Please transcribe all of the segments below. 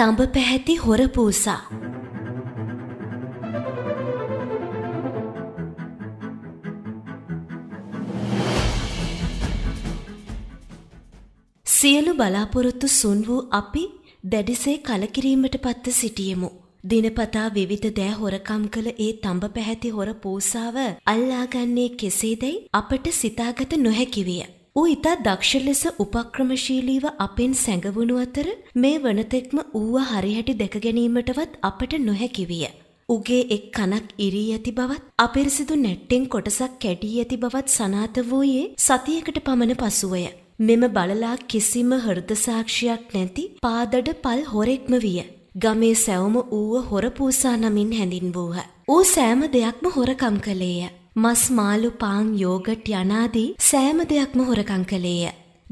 තඹ පැහැති හොර පූසා. සියලු බලාපොරොත්තු සුන් වූ අපි දැඩිසේ කලකිරීමට පත්ව සිටියෙමු. දිනපතා විවිධ දෑ හොරකම් කළ ඒ තඹ පැහැති හොර පූසාව අල්ලාගන්නේ කෙසේදැයි අපට සිතාගත නොහැකිවිය. ඌ ඉතා දක්ෂ ලෙස උපක්‍රමශීලීව අපෙන් සැඟවුණු අතර මේ වනතෙක්ම ඌව හරිහැටි දැක ගැනීමටවත් අපට නොහැකි විය. උගේ එක් කනක් ඉරී ඇති බවත් අපිරිසිදු නැට්ටෙන් කොටසක් කැඩී ඇති බවත් සනාත වූයේ සතියකට පමණ පසුවය. මෙම බලලා කිසිම හෘද සාක්ෂියක් නැති පාදඩ පල් හොරෙක්ම විය. ගමේ සැවම ඌව හොරපූසා නමින් හැඳින් වූහ. ඌ සෑම දෙයක්ම හොරකම් කළේය. මස් මාළු පාන් යෝගට් යනාදී සෑම දෙයක්ම හොරකං කළේය.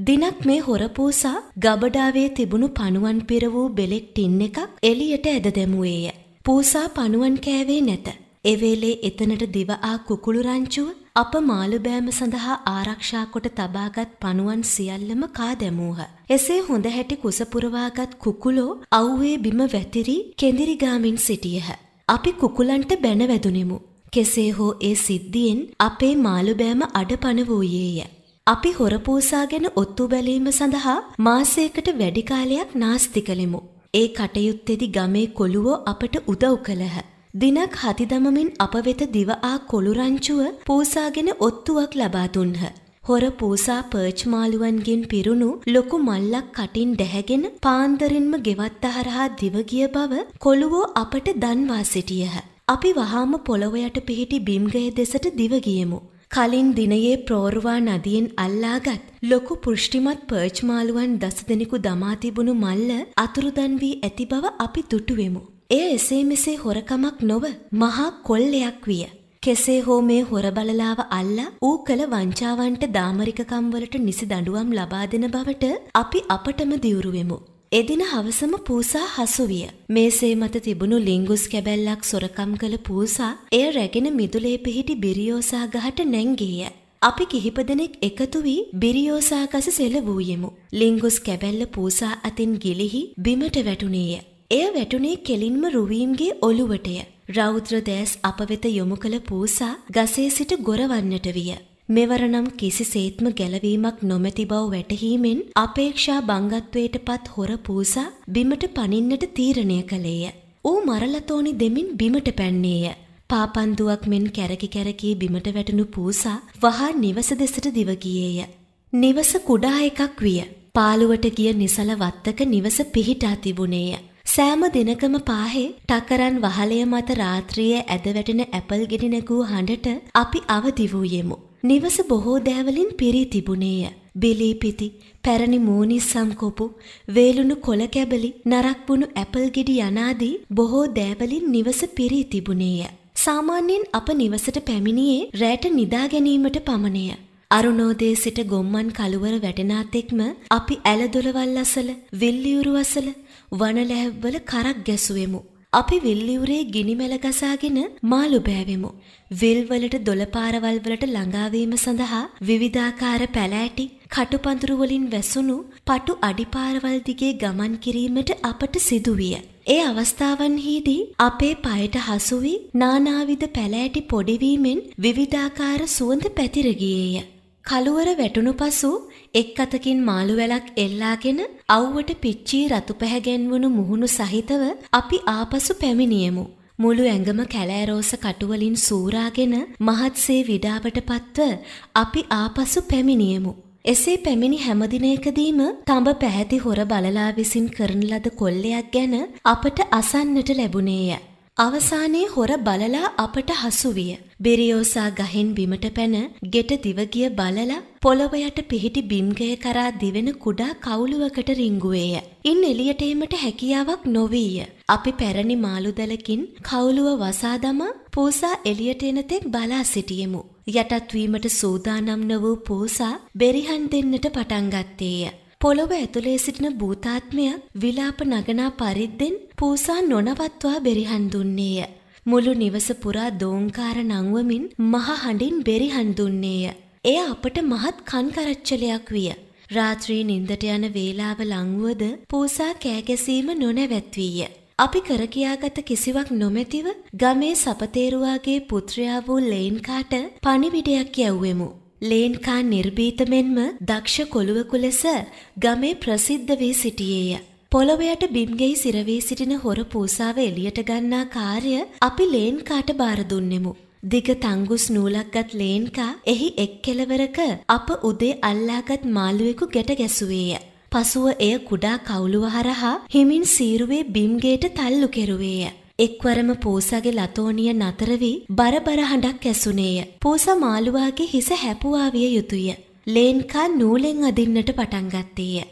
දිනක් මේ හොරපූසා ගබඩාවේ තිබුණු පණුවන් පිර වූ බෙලෙක් ටින් එකක් එලියට ඇද දැමුවේය. පූසා පණුවන් කෑවේ නැත. එවේලේ එතනට දිව ආ කුකුළු රංචුව අප මාළු බෑම සඳහා ආරක්ෂා කොට තබාගත් පණුවන් සියල්ලම කා දැමූහ. එසේ හොඳ හැටි කුස පුරවාගත් කුකුලෝ අව්වේ බිම වැතිරි කෙඳිරි ගාමින් සිටියහ. අපි කුකුලන්ට බැන වැදුනිමු. කෙසේ හෝ ඒ සිද්ධියෙන් අපේ මාළුබෑම අඩපණ වූයේය. අපි හොරපූසා ගැන ඔත්තු බැලීම සඳහා මාසයකට වැඩි කාලයක් නාස්ති කළෙමු. ඒ කටයුත්තේදී ගමේ කොළුවෝ අපට උදව් කළහ. දිනක් හති දමමින් අප වෙත දිව ආ කොළු රංචුව පූසාගෙන ඔත්තුවක් ලබා දුන්හ. හොර පූසා පර්ච් මාළුවන්ගෙන් පිරුණු ලොකු මල්ලක් කටින් දැහැගෙන පාන්දරින්ම ගෙවත්ත හරහා දිව ගිය බව කොළුවෝ අපට දන්වා සිටියහ. අපි වහාම පොළොවයට පිහිටි බිම්ගය දෙසට දිවගියමු. කලින් දිනයේ ප්‍රෝරුවා නදියෙන් අල්ලාගත් ලොකු පෘෂ්ටිමත් පර්ච්මාලුවන් දස දෙනෙකු දමා තිබුණු මල්ල අතුරුදන් වී ඇති බව අපි දුටුවෙමු. එය එසේ මෙසේ හොරකමක් නොව මහා කොල්ලයක් විය. කෙසේ හෝ මේ හොර බලලාව අල්ලා ඌ කළ වංචාවන්ට දාමරිකකම්වලට නිසි දඬුවම් ලබා දෙන බවට අපි අපටම දියුරුවෙමු. එදින හවසම පූසා හසුවිය. මේසේ මත තිබුණු ලිංගුස් කැබැල්ලක් සොරකම් කළ පූසා එය රැගෙන මිදුලේ පිහිටි බිරියෝසා ගහට නැංගීය. අපි කිහිප දෙනෙක් එකතු වී බිරියෝසා ගස සෙලවූයෙමු. ලිංගුස් කැබැල්ල පූසා අතින් ගිලිහි බිමට වැටුණේය. එය වැටුණේ කෙලින්ම රුවීම්ගේ ඔළුවටය. රෞද්‍ර දෑස් අප වෙත යොමු කළ පූසා ගසේ සිට ගොරවන්නට විය. මෙවරනම් කිසිසේත්ම ගැලවීමක් නොමැති බව වැටහීමෙන් අපේක්ෂා බංගත්වයට පත් හොර පූසා බිමට පනින්නට තීරණය කළේය. ඌ මරලතෝනි දෙමින් බිමට පැන්නේය. පාපන්දුවක් මෙන් කැරකි කැරකී බිමට වැටුණු පූසා වහා නිවස දෙසට දිවගියේය. නිවස කුඩා එකක් විය. පාළුවට ගිය නිසල වත්තක නිවස පිහිටා තිබුණේය. සෑම දිනකම පාහේ ටකරන් වහලය මත රාත්‍රියේ ඇද වැටෙන ඇපල් ගෙඩි නැගූ හඬට අපි අවදි වූයෙමු. නිවස බොහෝ දෑවලින් පිරී තිබුණේය. බිලීපිති, පැරණි මූනිස්සම් කොපු, වේලුණු කොළ කැබලි, නරක්බුණු ඇපල් ගෙඩි යනාදී බොහෝ දෑවලින් නිවස පිරී තිබුණේය. සාමාන්‍යයෙන් අප නිවසට පැමිණියේ රැට නිදා ගැනීමට පමණය. අරුණෝදේ සිට ගොම්මන් කළුවර වැටෙනාත් එක්ම අපි ඇලදොලවල් අසල, විල්ලියුරු අසල, වනලැහැව්වල කරක් ගැසුවෙමු. අපි විල්ලිවුරේ ගිනිමෙල ගසාගෙන මාළු බෑවෙමු. විල් වලට දොළපාරවල් වලට ළඟාවීම සඳහා විවිධාකාර පැලෑටි කටුපඳුරු වලින් වැසුණු පටු අඩිපාරවල් දිගේ ගමන් කිරීමට අපට සිදු විය. ඒ අවස්ථාවන්හිදී අපේ පයට හසු වී නානාවිද පැලෑටි පොඩි වීමෙන් විවිධාකාර සුවඳ පැතිර ගියේය. කළුවර වැටුණු පසු එක් අතකින් මාළු වැලක් එල්ලාගෙන අව්වට පිච්චී රතු පැහැගැන්වුණු මුහුණු සහිතව අපි ආපසු පැමිණියෙමු. මුළු ඇඟම කැලෑරෝස කටුවලින් සූරාගෙන මහත්සේ විඩාවට පත්ව අපි ආපසු පැමිණියෙමු. එසේ පැමිණි හැමදිනයකදීම තඹ පැහැති හොර බලලා විසින් කරන ලද කොල්ලයක් ගැන අපට අසන්නට ලැබුණේය. අවසානයේ හොර බලලා අපට හසුවිය. බෙරියෝසා ගහෙන් බිමට පැන ගෙට දිවගිය බලලා පොළොව යට පිහිටි බිම්ගය කරා දිවෙන කුඩා කවුළුවකට රිංගුවේය. ඉන් එළියට එීමට හැකියාවක් නොවීය. අපි පැරණි මාළුදලකින් කවුළුව වසා දමා පූසා එළියට එන තෙක් බලා සිටියෙමු. යටත් වීමට සූදානම් නො වූ පූසා බෙරිහන් දෙන්නට පටන් ගත්තේය. පොළොව ඇතුලේ සිටින භූතාත්මයක් විලාප නගනා පරිද්දෙන් පූසා නොනවත්වා බෙරිහන් දුන්නේය. මුළු නිවස පුරා දෝංකාර නංවමින් මහ හඬින් බෙරිහන් දුන්නේය. එය අපට මහත් කන්කරච්චලයක් විය. රාත්‍රී නින්දට යන වේලාව ලංවුවද පූසා කෑගැසීම නොනැවැත්වීය. අපි කරකියාගත කිසිවක් නොමැතිව ගමේ සපතේරුවාගේ පුත්‍රයා වූ ලේන්කාට පණිවිඩයක් යැව්වෙමු. ලේන්කා නිර්භීත මෙන්ම දක්ෂ කොළුවකු ලෙස ගමේ ප්‍රසිද්ධ වී සිටියේය. පොළොවයට බිම්ගෙයි සිරවී සිටින හොර පූසාව එළියට ගන්නා කාර්ය අපි ලේන්කාට බාර දුන්නෙමු. දිග තංගුස් නූලක්ගත් ලේන්කා එහි එක් කෙලවරක අප උදේ අල්ලාගත් මාළුවෙකු ගැට ගැසුවේය. පසුව එය කුඩා කවුළුව හරහා හිමින් සීරුවේ බිම්ගේට තල්ලු කෙරුවේය. එක්වරම පූසාගේ ලතෝනිය නතර වී බරබර හඬක් ඇසුනේය. පූසා මාළුවාගේ හිස හැපුවා විය යුතුය. ලේන්කා නූලෙන් අදින්නට පටන් ගත්තේය.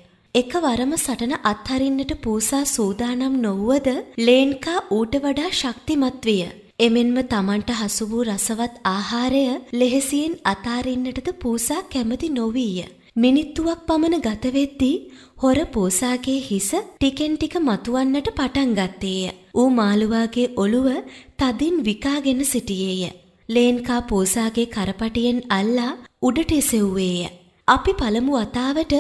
එකවරම සටන අත්හරින්නට පූසා සූදානම් නොවුවද ලේන්කා ඌට වඩා ශක්තිමත් විය. එමෙන්ම Tamanට හසු වූ රසවත් ආහාරය ලෙහෙසියෙන් අතාරින්නටද පූසා කැමති නොවිය. මිනිත්තුවක් පමණ ගත වෙද්දී හොර පෝසාගේ හිස ටිකෙන් ටික මතුවන්නට පටන් ගත්තේය. ඌ මාළුවාගේ ඔළුව තදින් විකාගෙන සිටියේය. ලේන්කා පෝසාගේ කරපටියෙන් අල්ලා උඩට එසෙව්වේය. අපි පළමු වතාවට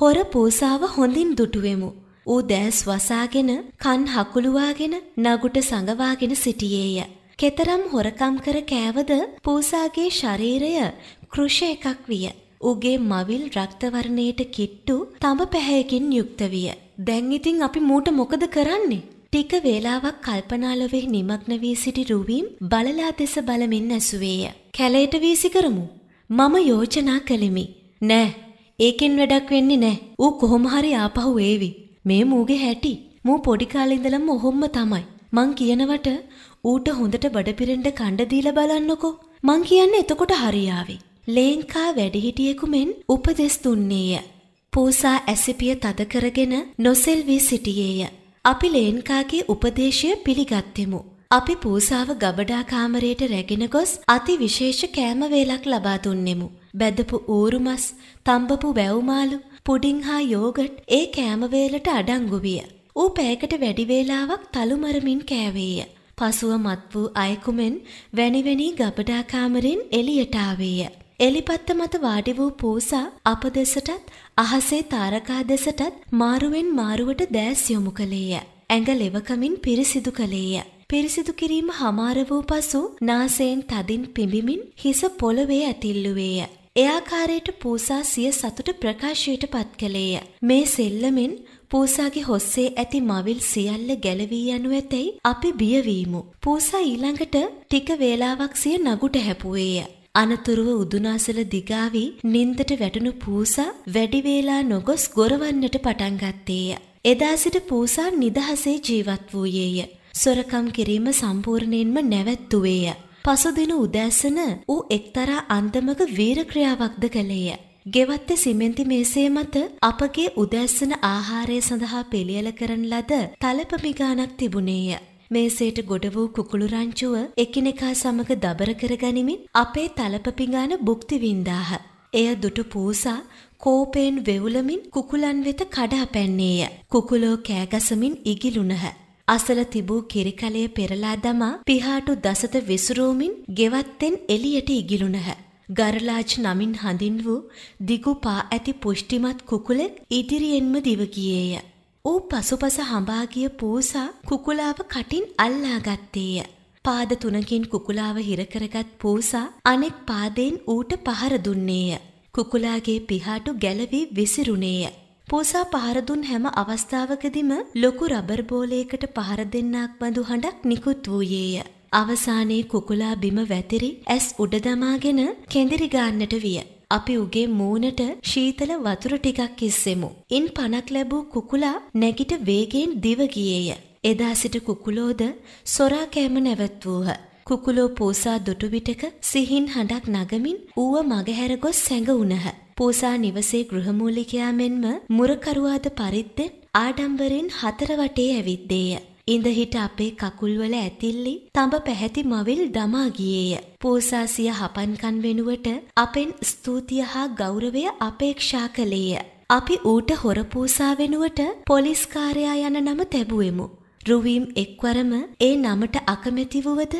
හොර පෝසාව හොඳින් දුටුවෙමු. ඌ දෑස් වසාගෙන කන් හකුළුවාගෙන නගුට සඟවාගෙන සිටියේය. කෙතරම් හොරකම් කර කෑවද පූසාගේ ශරීරය කෘෂ එකක් විය. ඌගේ මවිල් රක්තවර්ණයට කිට්ටු තඹ පැහැයකින් යුක්ත විය. දැන් ඉතින් අපි මූට මොකද කරන්නේ? ටික වේලාවක් කල්පනාලොවේ නිමග්න වී සිටි රුවීම් බලලා දෙස බලමින් ඇසුවේය. කැලයට වීසි කරමු. මම යෝජනා කළෙමි. නෑ, ඒකෙන් වැඩක් වෙන්නේ නෑ. ඌ කොහොම හරි ආපහු එවි. මේ මූගේ හැටි. මූ පොඩි කාලේ ඉඳලම ඔහොම තමයි. මං කියනවට ඌට හොඳට බඩ පිරෙන්න කණ්ඩ දීලා බලන්නකෝ. මං කියන්නේ එතකොට හරියාවේ. ලේංකා වැඩිහිටියෙකු මෙන් උපදෙස් දුන්නේය. පූසා ඇසිපිය තද කරගෙන නොසෙල්වී සිටියේය. අපි ලේන්කාගේ උපදේශය පිළිගත්තෙමු. අපි පූසාව ගබඩා කාමරයට රැගෙන ගොස් අති විශේෂ කෑම වේලක් ලබා දුන්නෙමු. බැදපු ඌරු මස්, තඹපු වැව්මාළු, පුඩින් හා යෝගට් ඒ කෑම වේලට අඩංගු විය. ඌ පැයකට වැඩි වේලාවක් තලුමරමින් කෑවේය. පසුව මත් වූ අයකුමෙන් වැනි වැනි ගබඩා කාමරෙන් එළියට ආවේය. එලිපත්ත මත වාඩි වූ පූසා අප දෙසටත් අහසේ තාරකා දෙසටත් මාරුවෙන් මාරුවට දෑස් යොමු කළේය. ඇඟ ලෙවකමින් පිරිසිදු කළේය. පිරිසිදු කිරීම හමාර වූ පසු නාසයෙන් තදින් පිඹිමින් හිස පොළවේ ඇතිල්ලුවේය. එයාකාරයට පූසා සිය සතුට ප්‍රකාශයට පත් කළේය. මේ සෙල්ලමෙන් පූසාගේ හොස්සේ ඇති මවිල් සියල්ල ගැලවී යනු ඇතැයි අපි බියවීමු. පූසා ඊළඟට ටික වේලාවක් සිය නගුට හැපුවේය. අනතුරුව උදුනාසල දිගාවි නින්දට වැටුණු පූසා වැඩි වේලා නොගොස් ගොරවන්නට පටන් ගත්තේය. එදා සිට පූසා නිදහසේ ජීවත් වූයේය. සොරකම් කිරීම සම්පූර්ණයෙන්ම නැවැත්තුවේය. පසුදින උදෑසන ඌ එක්තරා අන්දමක වීරක්‍රියාවක්ද කළේය. ගෙවත්තේ සිමෙන්ති මේසේ මත අපගේ උදෑසන ආහාරය සඳහා පිළියෙල කරන ලද තලප මිගානක් තිබුණේය. මේසේට ගොඩ වූ කුකුළු රංචුව එකිනෙකා සමග දබර කරගනිමින් අපේ තලපපිඟාන බුක්ති වින්දාහ. එය දුටු පූසා කෝපයෙන් වෙවුලමින් කුකුලන් වෙත කඩා පැන්නේය. කුකුලෝ කෑගසමින් ඉගිලුණහ. අසල තිබූ කිරිකලය පෙරලා දමා පිහාටු දසත විසුරූමින් ගෙවත්තෙන් එලියට ඉගිලුණහ. ගරලාජ් නමින් හඳින් වූ දිගු පා ඇති පුෂ්ටිමත් කුකුලෙක් ඉදිරියෙන්ම දිවගියේය. ඌ පසුපස හඹාගිය පූසා කුකුලාව කටින් අල්ලා ගත්තේය. පාද තුනකින් කුකුලාව හිරකරගත් පූසා අනෙක් පාදයෙන් ඌට පහර දුන්නේය. කුකුලාගේ පිහාටු ගැලවී විසිරුණේය. පූසා පහරදුන් හැම අවස්ථාවකදිම ලොකු රබර් බෝලයකට පහර දෙන්නක් බඳු හඬක් නිකුත් වූයේය. අවසානයේ කුකුලා බිම වැතිරි ඇස් උඩ දමාගෙන කෙඳිරි ගන්නට විය. අපි උගේ මූණට ශීතල වතුර ටිකක් ඉස්සෙමු. ඉන් පණක් ලැබූ කුකුලා නැගිට වේගයෙන් දිව ගියේය. එදා සිට කුකුලෝද සොරා කෑම නැවැත්වූහ. කුකුලෝ පූසා දුටු විටක සිහින් හඬක් නගමින් ඌව මගහැර ගොස් සැඟවුණහ. පූසා නිවසේ ගෘහමූලිකයා මෙන්ම මුරකරුවාද පරිද්දෙන් ආඩම්බරෙන් හතර වටේ ඇවිද්දේය. ඉඳහිට අපේ කකුල්වල ඇතිල්ලි තඹ පැහැති මවිල් දමා ගියේය. පූසාසිය හපන්කන් වෙනුවට අපෙන් ස්තුතිය හා ගෞරවය අපේක්ෂා කළේය. අපි ඌට හොර පූසා වෙනුවට පොලිස්කාරයා යන නම තැබුවෙමු. රුවීම් එක්වරම ඒ නමට අකමැති වුවද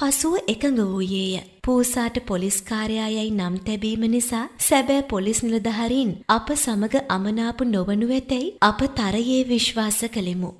පසුව එකඟ වූයේය. පූසාට පොලිස්කාරයායයි නම් තැබීම නිසා සැබෑ පොලිස් නිලධහරින් අප සමග අමනාපු නොවනු ඇතැයි අප තරයේ විශ්වාස කළෙමු.